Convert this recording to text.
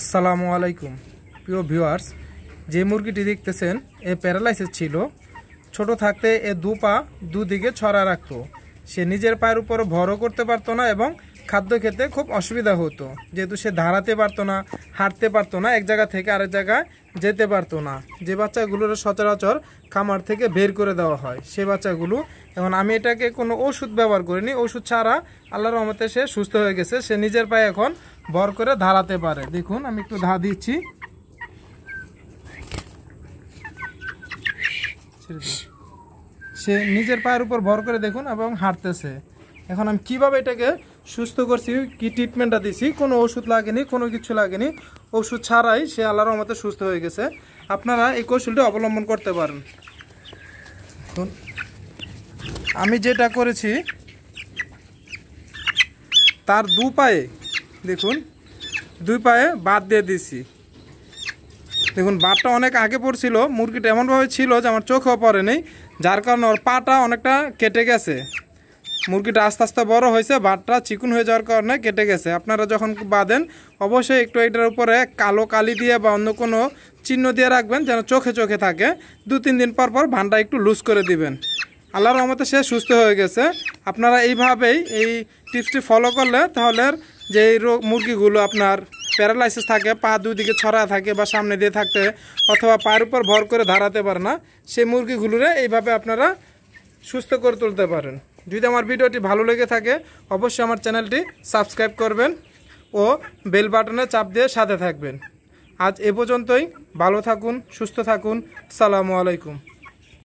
আসসালামু আলাইকুম প্রিয় ভিউয়ার্স যে মুরগিটি দেখতেছেন এ প্যারালাইসিস ছিল ছোট থাকতে এ দু পা দুদিকে ছড়া রাখত সে নিজের পায়ের উপর ভরও করতে পারতো না এবং খাদ্য খেতে খুব অসুবিধা হতো যেহেতু সে দাঁড়াতে পারতো না হাঁটতে পারতো না এক জায়গা থেকে আরেক জায়গায় যেতে পারতো না যে বাচ্চাগুলোর সচরাচর খামার থেকে বের করে দেওয়া হয় সে বাচ্চাগুলো এখন আমি এটাকে কোনো ওষুধ ব্যবহার করিনি ওষুধ ছাড়া আল্লাহর রহমতে সে সুস্থ হয়ে গেছে সে নিজের পায়ে এখন ভর করে দাঁড়াতে পারে দেখুন আমি একটু ধা দিচ্ছি সে নিজের পায়ের উপর ভর করে দেখুন এবং হাঁটতেছে এখন আমি কিভাবে এটাকে সুস্থ করছি কি ট্রিটমেন্টটা দিছি কোনো ওষুধ লাগেনি কোনো কিছু লাগেনি ওষুধ ছাড়াই সে আল্লাহর আমাদের সুস্থ হয়ে গেছে আপনারা এই কৌশলটি অবলম্বন করতে পারেন আমি যেটা করেছি তার দু পায়ে দেখুন দুই পায়ে বাদ দিয়ে দিছি দেখুন বাদটা অনেক আগে পড়ছিল মুরগিটা এমনভাবে ছিল যে আমার চোখেও পড়ে নেই যার কারণে ওর পাটা অনেকটা কেটে গেছে মুরগিটা আস্তে আস্তে বড় হয়েছে বাটটা চিকুন হয়ে যাওয়ার কারণে কেটে গেছে আপনারা যখন বাঁধেন অবশ্যই একটু এটার উপরে কালো কালি দিয়ে বা অন্য কোনো চিহ্ন দিয়ে রাখবেন যেন চোখে চোখে থাকে দু তিন দিন পর পর ভানটা একটু লুজ করে দিবেন আল্লাহর রহমতে সে সুস্থ হয়ে গেছে আপনারা এইভাবেই এই টিপসটি ফলো করলে তাহলে যে রোগ মুরগিগুলো আপনার প্যারালাইসিস থাকে পা দুদিকে ছড়া থাকে বা সামনে দিয়ে থাকতে অথবা পায়ের উপর ভর করে ধারাতে পারে না সেই মুরগিগুলোরে এইভাবে আপনারা সুস্থ করে তুলতে পারেন যদি আমার ভিডিওটি ভালো লেগে থাকে অবশ্যই আমার চ্যানেলটি সাবস্ক্রাইব করবেন ও বেল বাটনে চাপ দিয়ে সাথে থাকবেন আজ এ পর্যন্তই ভালো থাকুন সুস্থ থাকুন সালামু আলাইকুম